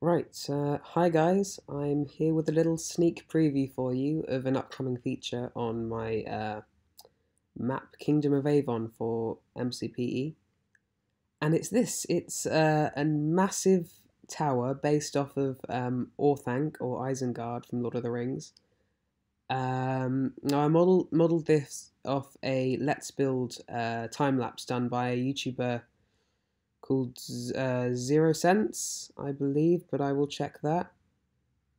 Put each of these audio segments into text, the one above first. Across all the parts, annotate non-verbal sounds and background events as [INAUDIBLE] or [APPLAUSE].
Right, uh, hi guys, I'm here with a little sneak preview for you of an upcoming feature on my uh, map Kingdom of Avon for MCPE. And it's this, it's uh, a massive tower based off of um, Orthanc or Isengard from Lord of the Rings. Um, now I model, modeled this off a Let's Build uh, time-lapse done by a YouTuber called uh, Zero Sense, I believe, but I will check that.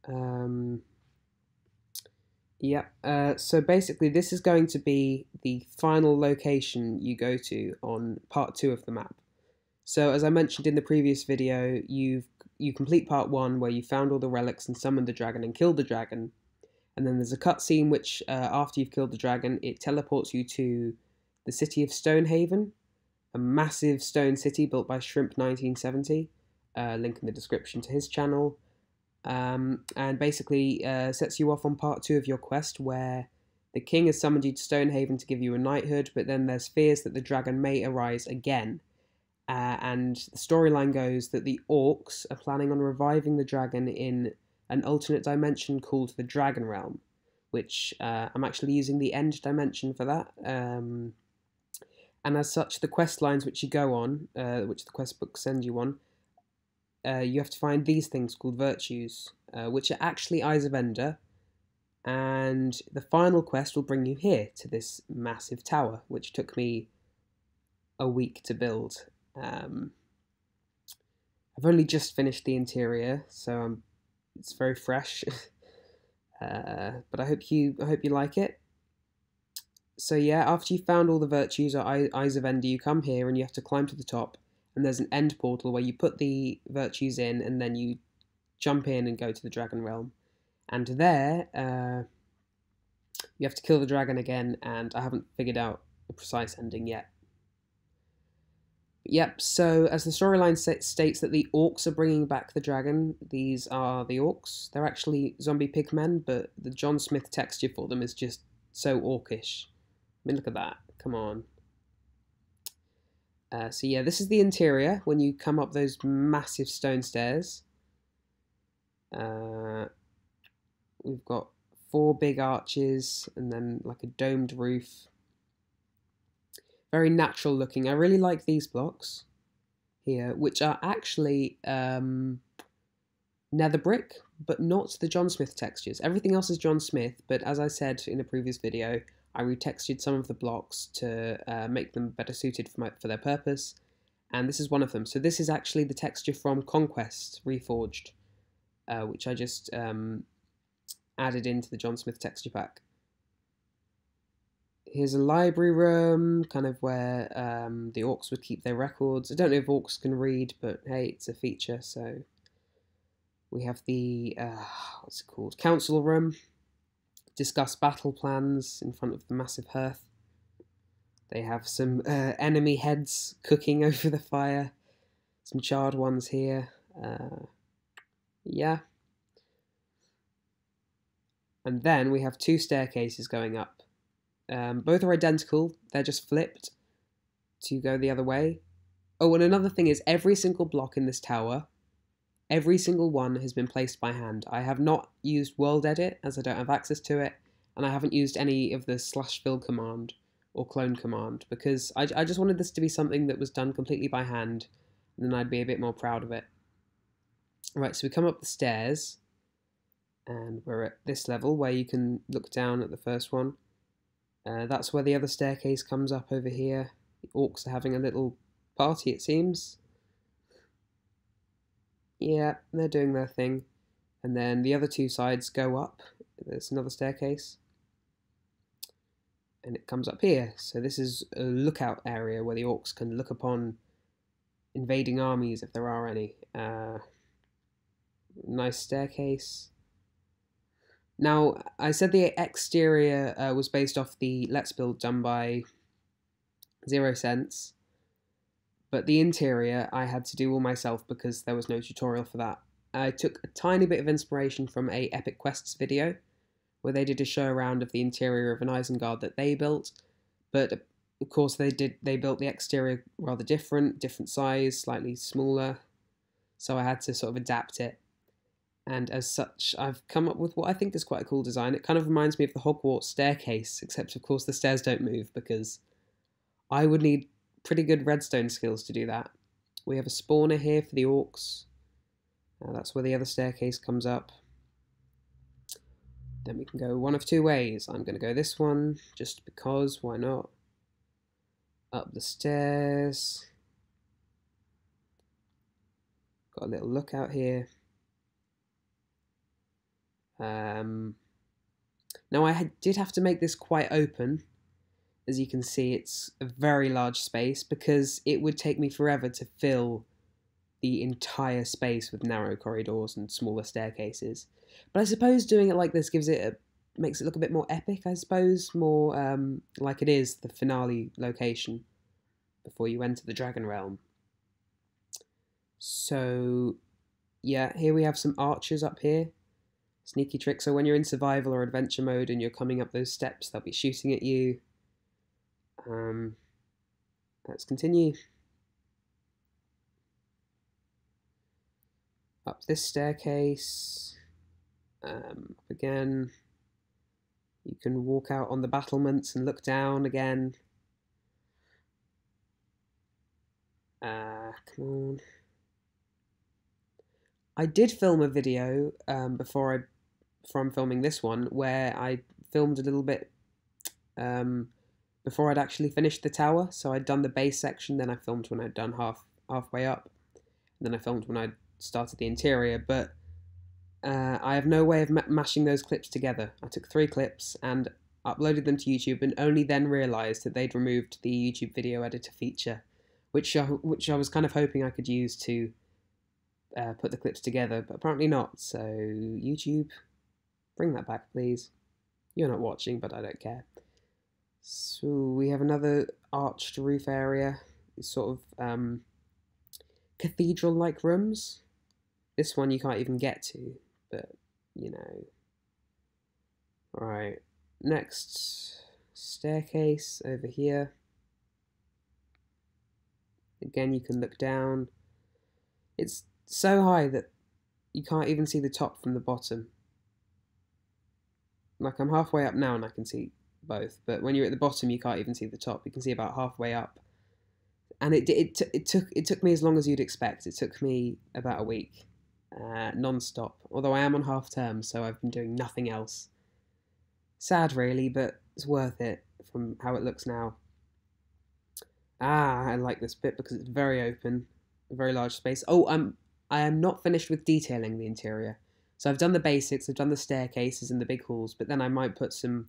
Um, yeah, uh, so basically, this is going to be the final location you go to on part two of the map. So, as I mentioned in the previous video, you you complete part one where you found all the relics and summoned the dragon and killed the dragon. And then there's a cutscene which, uh, after you've killed the dragon, it teleports you to the city of Stonehaven, a massive stone city built by Shrimp 1970. Uh, link in the description to his channel. Um, and basically uh, sets you off on part two of your quest, where the king has summoned you to Stonehaven to give you a knighthood, but then there's fears that the dragon may arise again. Uh, and the storyline goes that the orcs are planning on reviving the dragon in an alternate dimension called the Dragon Realm, which uh, I'm actually using the End Dimension for that. Um, and as such, the quest lines which you go on, uh, which the quest book sends you on, uh, you have to find these things called virtues, uh, which are actually Eyes of Ender, and the final quest will bring you here to this massive tower, which took me a week to build. Um, I've only just finished the interior, so it's very fresh. [LAUGHS] Uh, but I hope you I hope you like it. So yeah, after you've found all the virtues or eyes of Ender, you come here and you have to climb to the top, and there's an end portal where you put the virtues in, and then you jump in and go to the dragon realm. And there, uh, you have to kill the dragon again, and I haven't figured out the precise ending yet. Yep, so as the storyline states that the orcs are bringing back the dragon, these are the orcs. They're actually zombie pigmen, but the John Smith texture for them is just so orcish. I mean, look at that. Come on. Uh, so yeah, this is the interior when you come up those massive stone stairs. Uh, we've got four big arches and then like a domed roof. Very natural looking. I really like these blocks here, which are actually um, nether brick, but not the John Smith textures. Everything else is John Smith, but as I said in a previous video, I retextured some of the blocks to uh, make them better suited for, my, for their purpose, and this is one of them. So this is actually the texture from Conquest Reforged, uh, which I just um, added into the John Smith texture pack. Here's a library room, kind of where um, the orcs would keep their records. I don't know if orcs can read, but hey, it's a feature, so... We have the, uh, what's it called, council room, discuss battle plans in front of the massive hearth. They have some uh, enemy heads cooking [LAUGHS] over the fire, some charred ones here. Uh, yeah. And then we have two staircases going up. Um, both are identical, they're just flipped to go the other way. Oh, and another thing is every single block in this tower Every single one has been placed by hand. I have not used World Edit as I don't have access to it, and I haven't used any of the slash fill command or clone command because I, I just wanted this to be something that was done completely by hand, and then I'd be a bit more proud of it. Right, so we come up the stairs, and we're at this level where you can look down at the first one. Uh, that's where the other staircase comes up over here. The orcs are having a little party, it seems yeah, they're doing their thing. And then the other two sides go up. There's another staircase. And it comes up here. So this is a lookout area where the orcs can look upon invading armies if there are any. Uh, nice staircase. Now, I said the exterior uh, was based off the Let's Build done by Zero Sense. But the interior I had to do all myself because there was no tutorial for that. I took a tiny bit of inspiration from a Epic Quests video where they did a show around of the interior of an Isengard that they built, but of course they did they built the exterior rather different, different size, slightly smaller. So I had to sort of adapt it. And as such, I've come up with what I think is quite a cool design. It kind of reminds me of the Hogwarts staircase, except of course the stairs don't move because I would need pretty good redstone skills to do that. We have a spawner here for the orcs. Uh, that's where the other staircase comes up. Then we can go one of two ways. I'm going to go this one, just because, why not? Up the stairs. Got a little lookout here. Um, now I did have to make this quite open as you can see, it's a very large space because it would take me forever to fill the entire space with narrow corridors and smaller staircases. But I suppose doing it like this gives it a, makes it look a bit more epic, I suppose, more um, like it is the finale location before you enter the Dragon Realm. So, yeah, here we have some archers up here. Sneaky trick. So when you're in survival or adventure mode and you're coming up those steps, they'll be shooting at you. Um, let's continue. Up this staircase, um, up again. You can walk out on the battlements and look down again. Uh, come on. I did film a video um, before I, before I'm filming this one, where I filmed a little bit um, before I'd actually finished the tower. So I'd done the base section, then I filmed when I'd done half halfway up, and then I filmed when I'd started the interior. But uh, I have no way of ma- mashing those clips together. I took three clips and uploaded them to YouTube, and only then realised that they'd removed the YouTube video editor feature, which I, which I was kind of hoping I could use to uh, put the clips together, but apparently not. So YouTube, bring that back, please. You're not watching, but I don't care. So we have another arched roof area, sort of um, cathedral-like rooms. This one you can't even get to, but you know. Right, next staircase over here. Again, you can look down. It's so high that you can't even see the top from the bottom. Like I'm halfway up now and I can see both, but when you're at the bottom, you can't even see the top. You can see about halfway up, and it it it took it took me as long as you'd expect. It took me about a week, uh, non-stop. Although I am on half term, so I've been doing nothing else. Sad, really, but it's worth it from how it looks now. Ah, I like this bit because it's very open, a very large space. Oh, I'm um, I am not finished with detailing the interior. So I've done the basics, I've done the staircases and the big halls, but then I might put some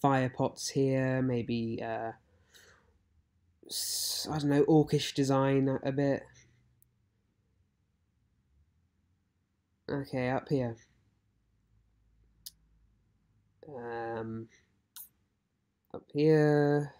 fire pots here, maybe uh, I don't know, orcish design a bit. Okay, up here. Um, up here.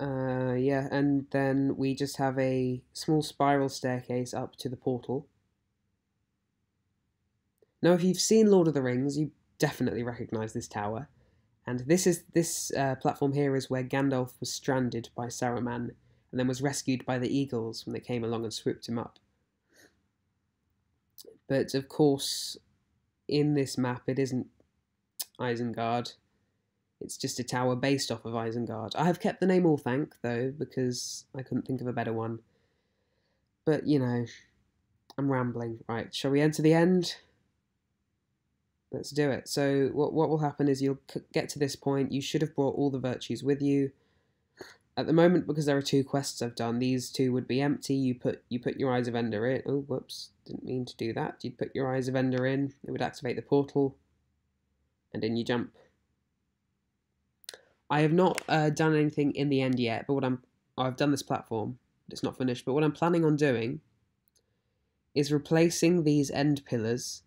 Uh, yeah, and then we just have a small spiral staircase up to the portal. Now, if you've seen Lord of the Rings, you definitely recognise this tower. And this is this uh, platform here is where Gandalf was stranded by Saruman, and then was rescued by the eagles when they came along and swooped him up. But of course, in this map, it isn't Isengard. It's just a tower based off of Isengard. I have kept the name Orthanc, though, because I couldn't think of a better one. But, you know, I'm rambling. Right, shall we enter the end? Let's do it. So, what, what will happen is you'll get to this point. You should have brought all the virtues with you. At the moment, because there are two quests I've done, these two would be empty. You put you put your Eyes of Ender in. Oh, whoops, didn't mean to do that. You'd put your Eyes of Ender in. It would activate the portal, and then you jump. I have not uh, done anything in the end yet, but what I'm I've done this platform. It's not finished, but what I'm planning on doing is replacing these end pillars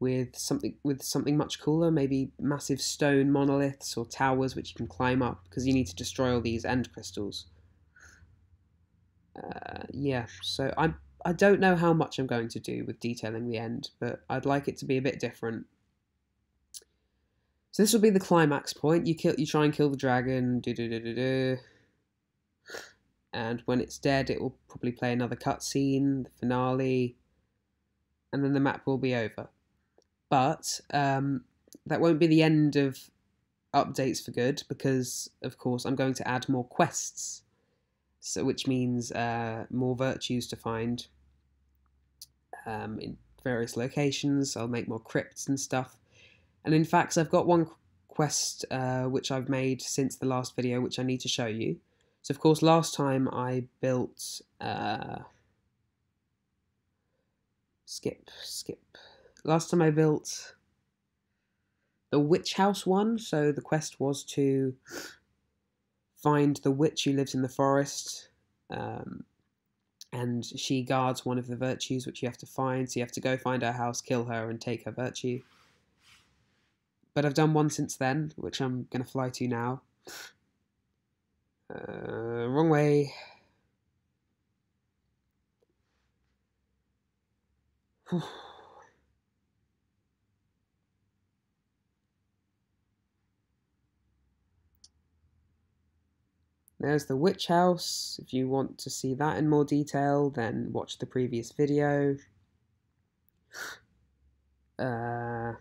with something with something much cooler, maybe massive stone monoliths or towers which you can climb up because you need to destroy all these end crystals. Uh, yeah, so I I don't know how much I'm going to do with detailing the end, but I'd like it to be a bit different. So this will be the climax point. You kill, you try and kill the dragon. Do do do do do. And when it's dead, it will probably play another cutscene, the finale, and then the map will be over. But um, that won't be the end of updates for good because, of course, I'm going to add more quests, so which means uh, more virtues to find um, in various locations. I'll make more crypts and stuff and in fact, I've got one quest uh, which I've made since the last video, which I need to show you. So of course, last time I built... Uh, skip, skip. Last time I built the witch house one, so the quest was to find the witch who lives in the forest. Um, and she guards one of the virtues which you have to find. So you have to go find her house, kill her, and take her virtue but I've done one since then, which I'm going to fly to now. Uh, wrong way. [SIGHS] There's the Witch House. If you want to see that in more detail, then watch the previous video. [SIGHS] Uh,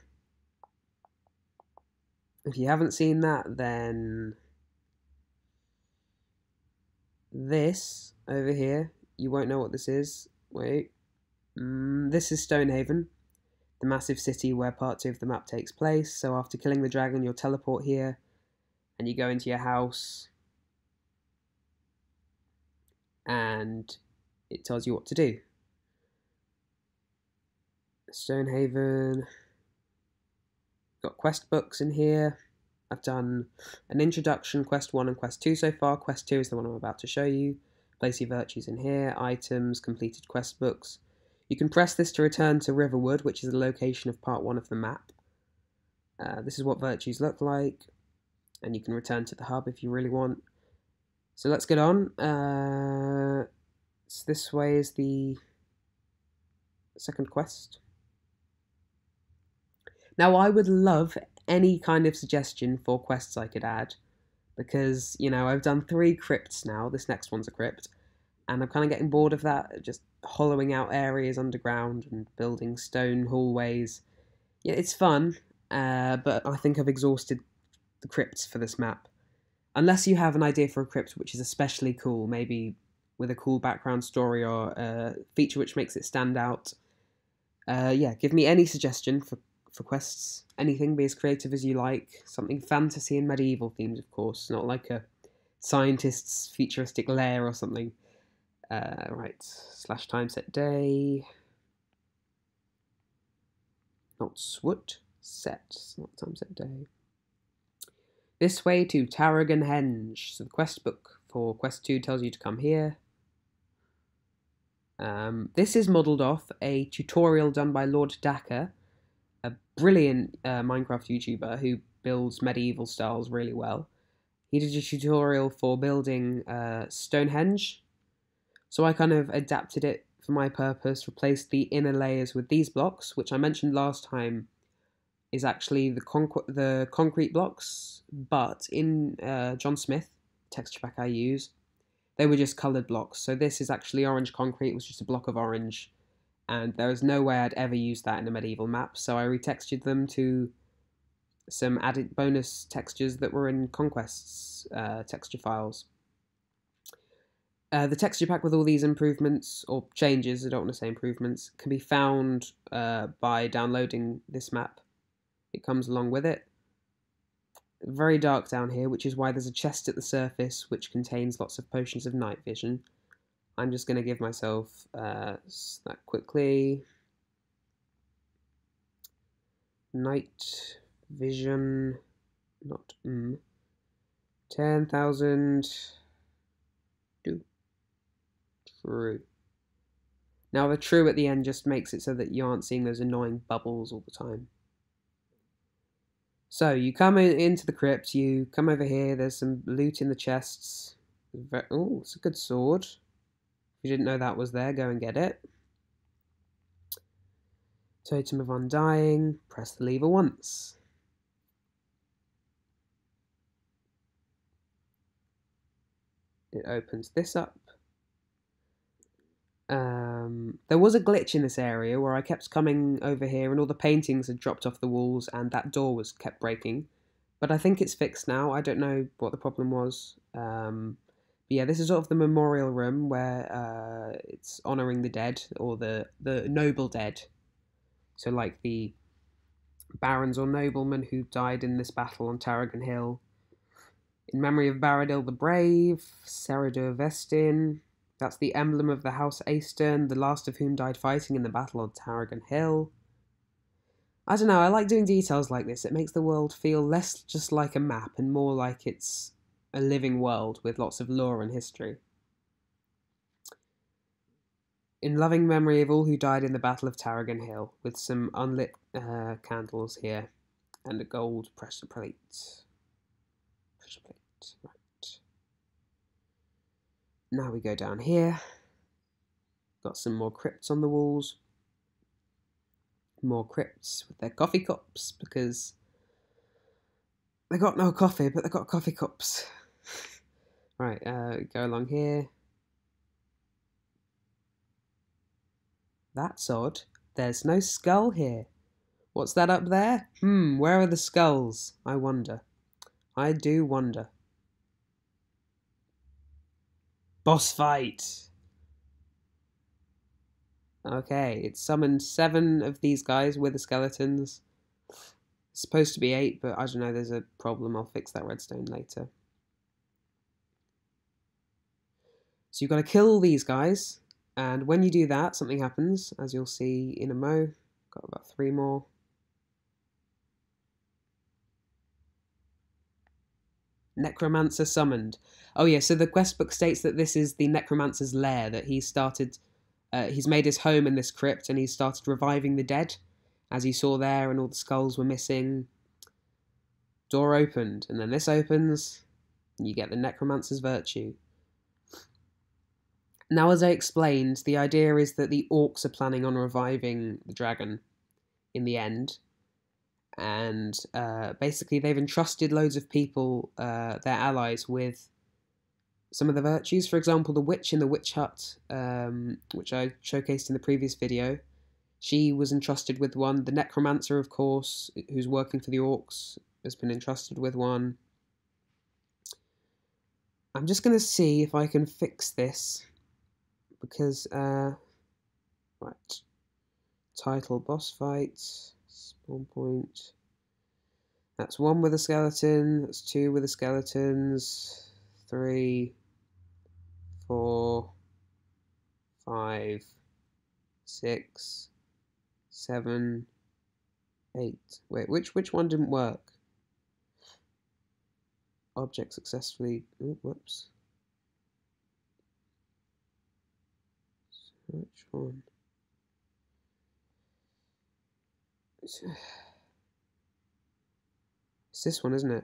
if you haven't seen that, then this over here, you won't know what this is. Wait. Mm, this is Stonehaven, the massive city where part two of the map takes place. So after killing the dragon, you'll teleport here and you go into your house and it tells you what to do. Stonehaven got quest books in here. I've done an introduction, quest 1 and quest 2 so far. Quest 2 is the one I'm about to show you. Place your virtues in here, items, completed quest books. You can press this to return to Riverwood, which is the location of part 1 of the map. Uh, this is what virtues look like, and you can return to the hub if you really want. So let's get on. Uh, so this way is the second quest. Now, I would love any kind of suggestion for quests I could add because, you know, I've done three crypts now. This next one's a crypt. And I'm kind of getting bored of that, just hollowing out areas underground and building stone hallways. Yeah, it's fun, uh, but I think I've exhausted the crypts for this map. Unless you have an idea for a crypt which is especially cool, maybe with a cool background story or a feature which makes it stand out. Uh, yeah, give me any suggestion for for quests. Anything, be as creative as you like. Something fantasy and medieval themes, of course, not like a scientist's futuristic lair or something. Uh, right, slash time set day. Not swoot, set, not time set day. This way to Tarragon Henge. So the quest book for quest 2 tells you to come here. Um, this is modelled off a tutorial done by Lord Dacre a brilliant uh, Minecraft YouTuber who builds medieval styles really well. He did a tutorial for building uh, Stonehenge, so I kind of adapted it for my purpose, replaced the inner layers with these blocks, which I mentioned last time is actually the, the concrete blocks, but in uh, John Smith texture pack I use, they were just coloured blocks. So this is actually orange concrete, it was just a block of orange and there was no way I'd ever use that in a medieval map, so I retextured them to some added bonus textures that were in Conquest's uh, texture files. Uh, the texture pack with all these improvements, or changes, I don't want to say improvements, can be found uh, by downloading this map. It comes along with it. Very dark down here, which is why there's a chest at the surface which contains lots of potions of night vision. I'm just going to give myself uh, that quickly. Night vision, not mm, 10,000 do true. Now the true at the end just makes it so that you aren't seeing those annoying bubbles all the time. So you come in, into the crypt, you come over here, there's some loot in the chests. Oh, it's a good sword. If you didn't know that was there, go and get it. Totem of Undying, press the lever once. It opens this up. Um, there was a glitch in this area where I kept coming over here and all the paintings had dropped off the walls and that door was kept breaking. But I think it's fixed now. I don't know what the problem was. Um, yeah, this is sort of the memorial room where uh, it's honoring the dead or the the noble dead. So like the barons or noblemen who died in this battle on Tarragon Hill. In memory of Baradil the Brave, Saradur Vestin, that's the emblem of the House Aeston, the last of whom died fighting in the Battle on Tarragon Hill. I don't know, I like doing details like this. It makes the world feel less just like a map and more like it's a living world with lots of lore and history. In loving memory of all who died in the Battle of Tarragon Hill, with some unlit uh, candles here and a gold pressure plate. Pressure plate, right. Now we go down here. Got some more crypts on the walls. More crypts with their coffee cups because they got no coffee, but they got coffee cups. Right, uh, go along here. That's odd. There's no skull here. What's that up there? Hmm, where are the skulls? I wonder. I do wonder. Boss fight! Okay, it summoned seven of these guys with the skeletons. It's supposed to be eight, but I don't know, there's a problem. I'll fix that redstone later. So you've got to kill all these guys, and when you do that, something happens, as you'll see in a mo. Got about three more. Necromancer summoned. Oh yeah, so the quest book states that this is the necromancer's lair that he started. Uh, he's made his home in this crypt, and he started reviving the dead, as you saw there, and all the skulls were missing. Door opened, and then this opens, and you get the necromancer's virtue. Now, as I explained, the idea is that the orcs are planning on reviving the dragon in the end. And uh, basically, they've entrusted loads of people, uh, their allies, with some of the virtues. For example, the witch in the witch hut, um, which I showcased in the previous video, she was entrusted with one. The necromancer, of course, who's working for the orcs, has been entrusted with one. I'm just going to see if I can fix this because, uh, right, title boss fight, spawn point, that's one with a skeleton, that's two with the skeletons, three, four, five, six, seven, eight. Wait, which which one didn't work? Object successfully. Ooh, whoops. Which one? It's, [SIGHS] it's this one, isn't it?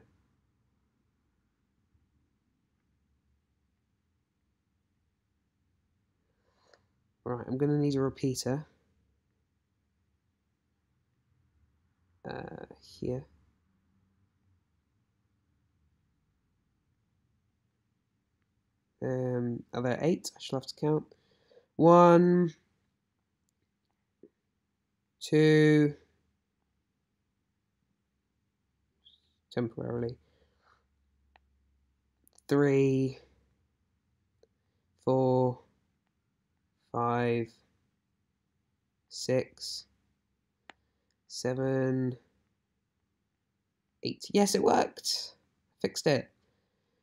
Right, I'm going to need a repeater. Uh, here. Um, are there eight? I shall have to count. One, two, temporarily, three, four, five, six, seven, eight. Yes, it worked. Fixed it.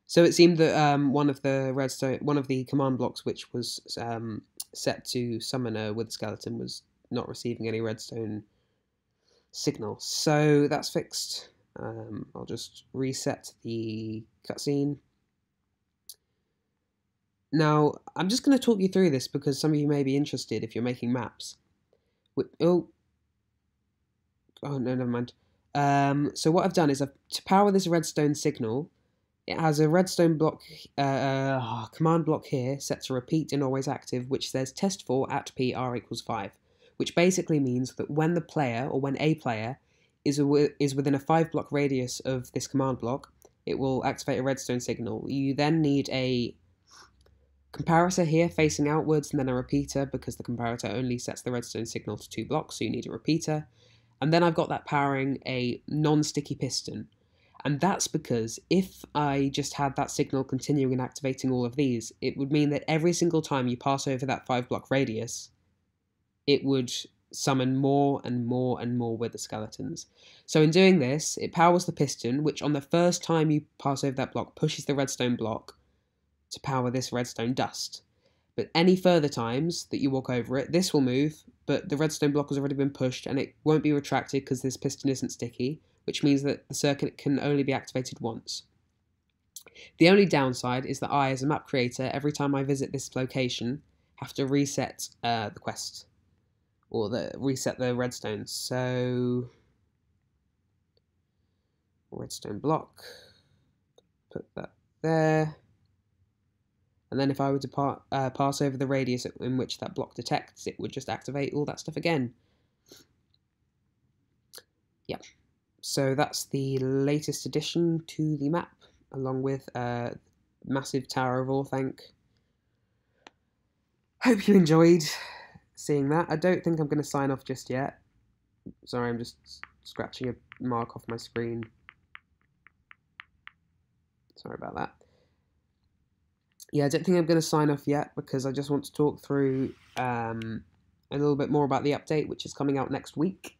So it seemed that um, one of the redstone, one of the command blocks, which was um, set to summon her with a skeleton was not receiving any redstone signal. So that's fixed. Um, I'll just reset the cutscene. Now, I'm just going to talk you through this because some of you may be interested if you're making maps. oh, oh no, never mind. Um, so what I've done is I've, to power this redstone signal, it has a redstone block, uh, uh [SIGHS] command block here set to repeat and always active, which says test for at PR equals 5, which basically means that when the player, or when a player, is, is within a 5 block radius of this command block, it will activate a redstone signal. You then need a comparator here facing outwards and then a repeater because the comparator only sets the redstone signal to two blocks, so you need a repeater. And then I've got that powering a non-sticky piston. And that's because if I just had that signal continuing and activating all of these, it would mean that every single time you pass over that five block radius, it would summon more and more and more wither skeletons. So in doing this, it powers the piston, which on the first time you pass over that block pushes the redstone block to power this redstone dust. But any further times that you walk over it, this will move, but the redstone block has already been pushed and it won't be retracted because this piston isn't sticky which means that the circuit can only be activated once. The only downside is that I, as a map creator, every time I visit this location, have to reset uh, the quest or the reset the redstone. So redstone block, put that there, and then if I were to uh, pass over the radius in which that block detects, it would just activate all that stuff again. Yep. Yeah so that's the latest addition to the map, along with uh, massive Tower of Orthanc. Hope you enjoyed seeing that. I don't think I'm going to sign off just yet. Sorry, I'm just scratching a mark off my screen. Sorry about that. Yeah, I don't think I'm going to sign off yet because I just want to talk through um, a little bit more about the update, which is coming out next week.